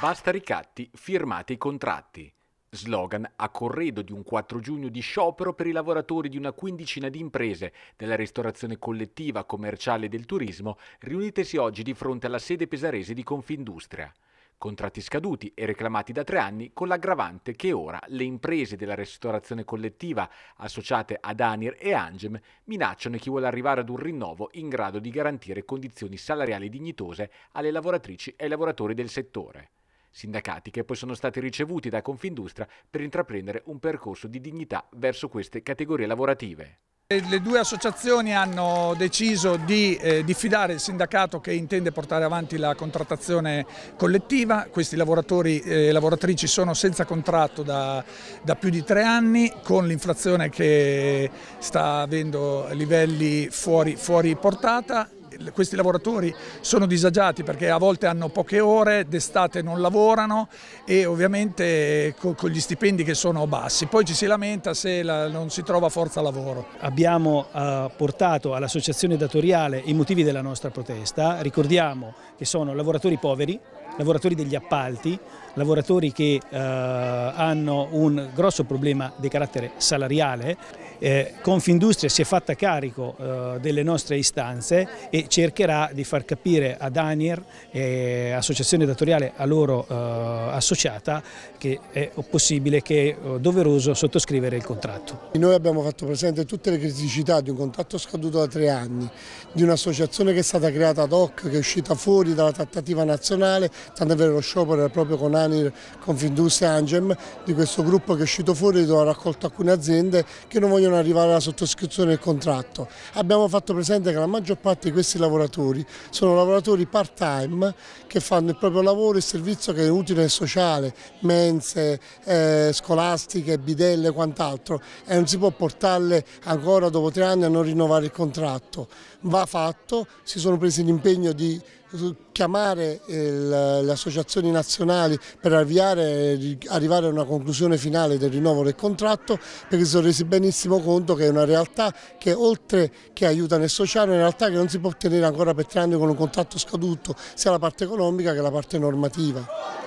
Basta ricatti, firmate i contratti. Slogan a corredo di un 4 giugno di sciopero per i lavoratori di una quindicina di imprese della ristorazione collettiva, commerciale e del turismo, riunitesi oggi di fronte alla sede pesarese di Confindustria. Contratti scaduti e reclamati da tre anni con l'aggravante che ora le imprese della ristorazione collettiva associate ad Anir e Angem minacciano chi vuole arrivare ad un rinnovo in grado di garantire condizioni salariali dignitose alle lavoratrici e ai lavoratori del settore sindacati che poi sono stati ricevuti da Confindustria per intraprendere un percorso di dignità verso queste categorie lavorative. Le due associazioni hanno deciso di eh, diffidare il sindacato che intende portare avanti la contrattazione collettiva, questi lavoratori e eh, lavoratrici sono senza contratto da, da più di tre anni con l'inflazione che sta avendo livelli fuori, fuori portata questi lavoratori sono disagiati perché a volte hanno poche ore, d'estate non lavorano e ovviamente eh, con gli stipendi che sono bassi. Poi ci si lamenta se non si trova forza lavoro. Abbiamo eh, portato all'associazione datoriale i motivi della nostra protesta. Ricordiamo che sono lavoratori poveri, lavoratori degli appalti, lavoratori che eh, hanno un grosso problema di carattere salariale. Eh, Confindustria si è fatta carico eh, delle nostre istanze e cercherà di far capire ad ANIR, eh, associazione datoriale a loro eh, associata, che è possibile che è eh, doveroso sottoscrivere il contratto. Noi abbiamo fatto presente tutte le criticità di un contratto scaduto da tre anni, di un'associazione che è stata creata ad hoc, che è uscita fuori dalla trattativa nazionale, tanto è vero lo sciopero era proprio con ANIR, Confindustria e Angem, di questo gruppo che è uscito fuori dove ha raccolto alcune aziende che non vogliono arrivare alla sottoscrizione del contratto. Abbiamo fatto presente che la maggior parte di queste questi lavoratori sono lavoratori part time che fanno il proprio lavoro e servizio che è utile e sociale, mense, eh, scolastiche, bidelle e quant'altro e non si può portarle ancora dopo tre anni a non rinnovare il contratto. Va fatto, si sono presi l'impegno di chiamare il, eh, le associazioni nazionali per avviare, arrivare a una conclusione finale del rinnovo del contratto perché si sono resi benissimo conto che è una realtà che oltre che aiuta nel sociale è una realtà che non si può ottenere ancora per tre anni con un contratto scaduto sia la parte economica che la parte normativa.